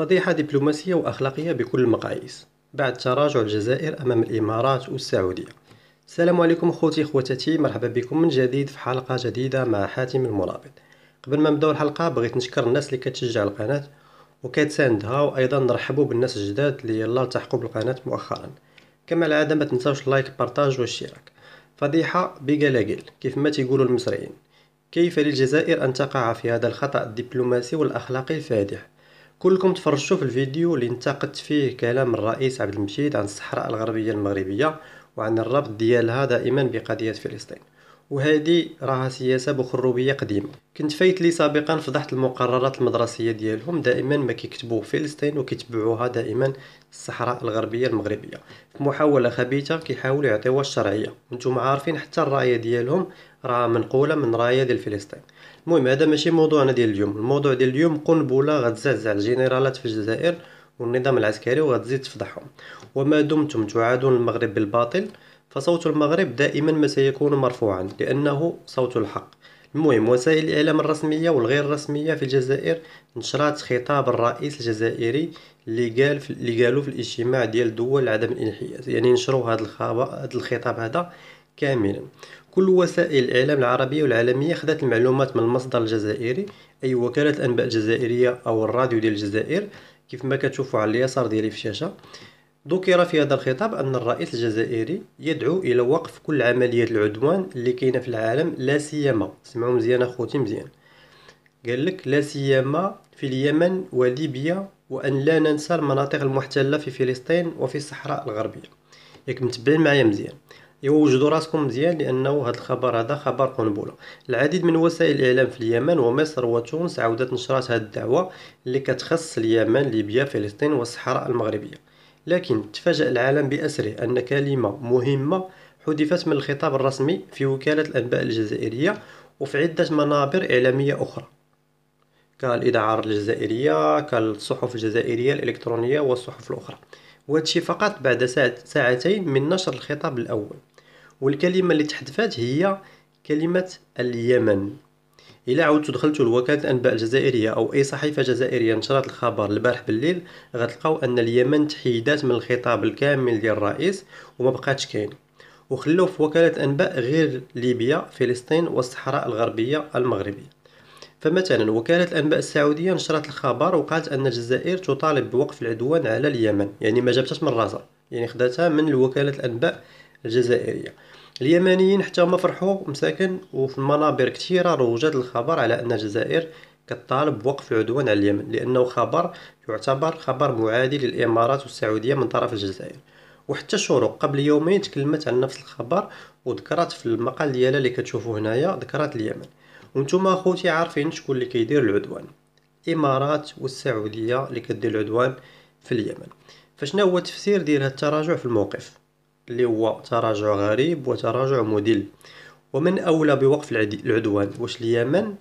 فضيحة دبلوماسية وأخلاقية بكل المقاييس بعد تراجع الجزائر أمام الإمارات والسعودية السلام عليكم خوتي خواتاتي مرحبا بكم من جديد في حلقة جديدة مع حاتم المرابط قبل ما نبداو الحلقة بغيت نشكر الناس اللي كتشجع القناة وكتساندها وأيضا نرحبوا بالناس الجداد اللي يلا التحقوا بالقناة مؤخرا كما العادة ما تنساوش اللايك البارتاج والاشتراك فضيحة بقلاقل كيف ما تيقولوا المصريين كيف للجزائر أن تقع في هذا الخطأ الدبلوماسي والأخلاقي الفادح كلكم تفرجتوا في الفيديو اللي انتقدت فيه كلام الرئيس عبد المجيد عن الصحراء الغربيه المغربيه وعن الربط ديالها دائما بقضيه فلسطين وهذه راها سياسه بخروبيه قديمه كنت فايت لي سابقا فضحت المقررات المدرسيه ديالهم دائما ما كيكتبوا فلسطين وكيتبعوها دائما الصحراء الغربيه المغربيه في محاوله خبيثه كيحاولوا يعطيوها الشرعيه وانتم عارفين حتى الرايه ديالهم راه منقوله من رايه ديال فلسطين المهم هذا ماشي موضوعنا ديال اليوم الموضوع ديال اليوم قنبله غتزعزع الجنرالات في الجزائر والنظام العسكري وغتزيد تفضحهم وما دمتم تعادون المغرب بالباطل فصوت المغرب دائما ما سيكون مرفوعا لأنه صوت الحق المهم وسائل الإعلام الرسمية والغير رسمية في الجزائر نشرات خطاب الرئيس الجزائري اللي قال في اللي قالوا في الاجتماع ديال دول عدم الانحياز يعني نشروا هذا هذا الخطاب هذا كاملا كل وسائل الإعلام العربية والعالمية اخذت المعلومات من المصدر الجزائري أي وكالة الأنباء الجزائرية أو الراديو ديال الجزائر كيف ما كتشوفوا على اليسار ديالي في الشاشة ذكر في هذا الخطاب أن الرئيس الجزائري يدعو إلى وقف كل عمليات العدوان اللي كاينة في العالم لا سيما سمعوا مزيان أخوتي مزيان قال لك لا سيما في اليمن وليبيا وأن لا ننسى المناطق المحتلة في فلسطين وفي الصحراء الغربية ياك متبعين معايا مزيان يوجدوا راسكم مزيان لانه هذا الخبر هذا خبر قنبله العديد من وسائل الاعلام في اليمن ومصر وتونس عاودت نشرات هذه الدعوه اللي كتخص اليمن ليبيا فلسطين والصحراء المغربيه لكن تفاجأ العالم بأسره أن كلمة مهمة حذفت من الخطاب الرسمي في وكالة الأنباء الجزائرية وفي عدة منابر إعلامية أخرى كالإذاعة الجزائرية كالصحف الجزائرية الإلكترونية والصحف الأخرى وهادشي فقط بعد ساعتين من نشر الخطاب الأول والكلمة التي تحذفت هي كلمة اليمن الا عاودتو دخلتو لوكاله الانباء الجزائريه او اي صحيفه جزائريه نشرت الخبر البارح بالليل غتلقاو ان اليمن تحيدات من الخطاب الكامل ديال الرئيس وما بقاتش كاين وخلاو في وكاله انباء غير ليبيا فلسطين والصحراء الغربيه المغربيه فمثلا وكالة الأنباء السعودية نشرت الخبر وقالت أن الجزائر تطالب بوقف العدوان على اليمن يعني ما جابتش من راسها يعني خداتها من وكالة الأنباء الجزائرية اليمنيين حتى هما فرحوا مساكن وفي المنابر كثيره روجت الخبر على ان الجزائر كطالب بوقف العدوان على اليمن لانه خبر يعتبر خبر معادي للامارات والسعوديه من طرف الجزائر وحتى شروق قبل يومين تكلمت عن نفس الخبر وذكرت في المقال ديالها اللي كتشوفوا هنايا ذكرت اليمن وانتم خوتي عارفين شكون اللي كيدير العدوان الامارات والسعوديه اللي كدير العدوان في اليمن فشنو هو التفسير ديال التراجع في الموقف اللي هو تراجع غريب وتراجع مدل ومن أولى بوقف العدوان واش اليمن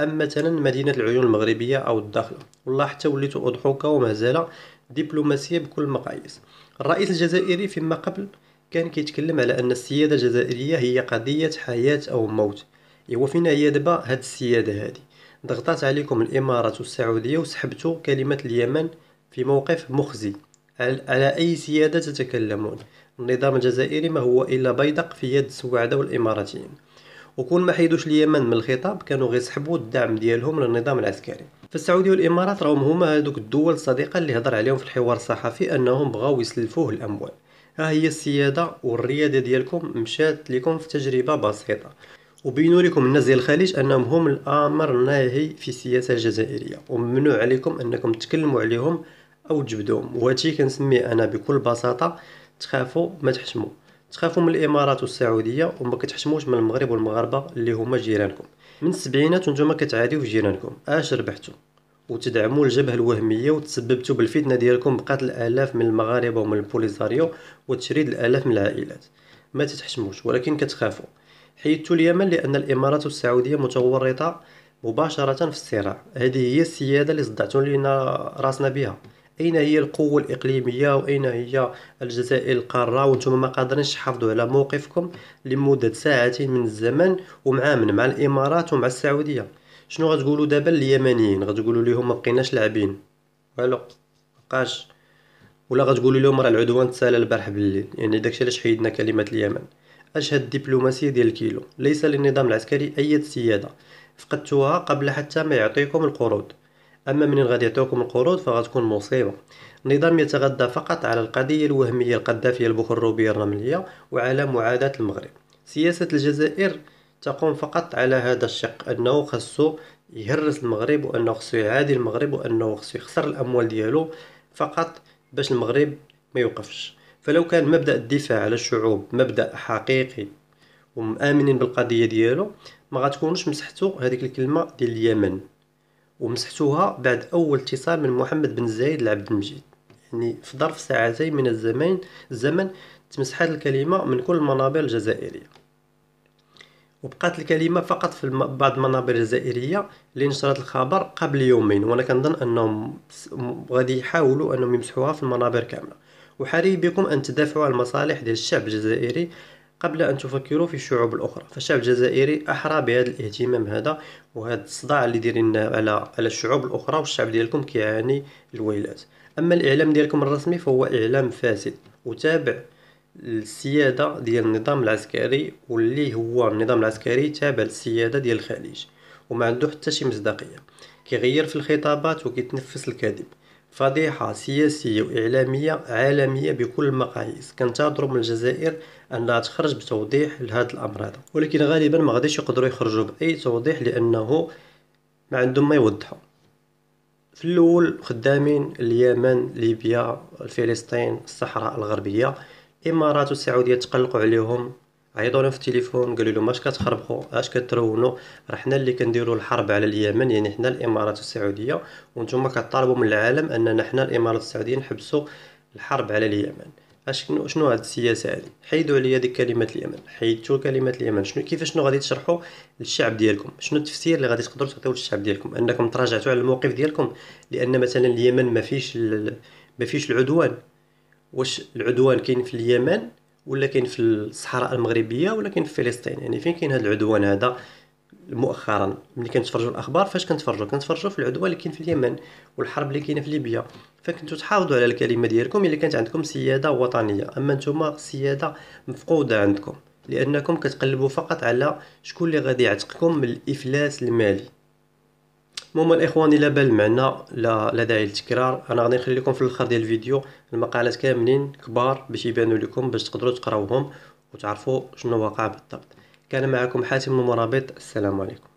أم مثلا مدينة العيون المغربية أو الداخل والله حتى وليت أضحك ومازال دبلوماسية بكل المقاييس الرئيس الجزائري فيما قبل كان كيتكلم على أن السيادة الجزائرية هي قضية حياة أو موت ايوا فينا هي دابا هاد السيادة هادي ضغطات عليكم الإمارات والسعودية وسحبتوا كلمة اليمن في موقف مخزي على أي سيادة تتكلمون النظام الجزائري ما هو الا بيدق في يد السواعده والاماراتيين وكون ما حيدوش اليمن من الخطاب كانوا غيسحبوا الدعم ديالهم للنظام العسكري فالسعوديه والامارات راهم هما هذوك الدول الصديقه اللي هضر عليهم في الحوار الصحفي انهم بغاو يسلفوه الاموال ها هي السياده والرياده ديالكم مشات لكم في تجربه بسيطه وبينوا لكم الناس ديال الخليج انهم هم الامر الناهي في السياسه الجزائريه وممنوع عليكم انكم تكلموا عليهم او تجبدوهم وهادشي كنسميه انا بكل بساطه تخافوا ما تحشموا تخافوا من الامارات والسعوديه وما كتحشموش من المغرب والمغاربه اللي هما جيرانكم من السبعينات وانتم كتعاديو في جيرانكم اش ربحتوا وتدعموا الجبهه الوهميه وتسببتوا بالفتنه ديالكم بقتل الالاف من المغاربه ومن البوليزاريو وتشريد الالاف من العائلات ما تتحشموش ولكن كتخافوا حيدتوا اليمن لان الامارات والسعوديه متورطه مباشره في الصراع هذه هي السياده اللي صدعتوا لنا راسنا بها اين هي القوه الاقليميه واين هي الجزائر القاره وانتم ما قادرينش تحافظوا على موقفكم لمده ساعتين من الزمن ومع من مع الامارات ومع السعوديه شنو غتقولوا دابا لليمنيين غتقولوا لهم ما بقيناش لاعبين والو بقاش ولا غتقولوا لهم راه العدوان تسالى البارح بالليل يعني داكشي علاش حيدنا كلمه اليمن اشهد دبلوماسيه ديال الكيلو ليس للنظام العسكري اي سياده فقدتوها قبل حتى ما يعطيكم القروض أما منين غادي يعطيوكم القروض فغتكون مصيبة النظام يتغذى فقط على القضية الوهمية القذافية البخروبية الرملية وعلى معاداة المغرب سياسة الجزائر تقوم فقط على هذا الشق أنه خاصو يهرس المغرب وأنه خاصو يعادي المغرب وأنه خاصو يخسر الأموال ديالو فقط باش المغرب ما يوقفش فلو كان مبدأ الدفاع على الشعوب مبدأ حقيقي ومآمنين بالقضية ديالو ما غتكونش مسحتو هذيك الكلمة ديال اليمن ومسحتوها بعد أول اتصال من محمد بن زايد لعبد المجيد يعني في ظرف ساعتين من الزمان الزمن تمسحت الكلمة من كل المنابر الجزائرية وبقات الكلمة فقط في بعض المنابر الجزائرية اللي نشرت الخبر قبل يومين وأنا كنظن أنهم غادي يحاولوا أنهم يمسحوها في المنابر كاملة وحري بكم أن تدافعوا على المصالح ديال الشعب الجزائري قبل أن تفكروا في الشعوب الأخرى فالشعب الجزائري أحرى بهذا الاهتمام هذا وهذا الصداع اللي دايرين على على الشعوب الأخرى والشعب ديالكم كيعاني الويلات أما الإعلام ديالكم الرسمي فهو إعلام فاسد وتابع للسياده ديال النظام العسكري واللي هو النظام العسكري تابع للسيادة ديال الخليج وما عنده حتى شي مصداقية كيغير في الخطابات وكيتنفس الكذب فضيحة سياسية وإعلامية عالمية بكل المقاييس كنتظروا من الجزائر أنها تخرج بتوضيح لهذا الأمر هذا ولكن غالبا ما غاديش يقدروا يخرجوا بأي توضيح لأنه ما عندهم ما يوضحوا في الأول خدامين اليمن ليبيا فلسطين الصحراء الغربية الإمارات والسعودية تقلقوا عليهم عيطوا لهم في التليفون قالوا لهم اش كتخربقوا اش كترونوا راه حنا اللي كنديروا الحرب على اليمن يعني حنا الامارات والسعوديه وانتم كطالبوا من العالم اننا حنا الامارات والسعوديه نحبسوا الحرب على اليمن اش شنو هاد السياسه هادي حيدوا عليا ديك كلمه اليمن حيدتوا كلمه اليمن شنو كيفاش شنو غادي تشرحوا للشعب ديالكم شنو التفسير اللي غادي تقدروا تعطيوه للشعب ديالكم انكم تراجعتوا على الموقف ديالكم لان مثلا اليمن ما فيش ما فيش العدوان واش العدوان كاين في اليمن ولا كاين في الصحراء المغربيه ولا كاين في فلسطين يعني فين كاين هذا العدوان هذا مؤخرا ملي كنتفرجوا الاخبار فاش كنتفرجوا كنتفرجوا في العدوان اللي كاين في اليمن والحرب اللي كاينه في ليبيا فكنتو تحافظوا على الكلمه ديالكم الا كانت عندكم سياده وطنيه اما نتوما السياده مفقوده عندكم لانكم كتقلبوا فقط على شكون اللي غادي يعتقكم من الافلاس المالي المهم الاخوان الى بال معنا لا لا داعي للتكرار انا غادي نخلي لكم في الاخر ديال الفيديو المقالات كاملين كبار باش يبانوا لكم باش تقدروا تقراوهم وتعرفوا شنو واقع بالضبط كان معكم حاتم المرابط السلام عليكم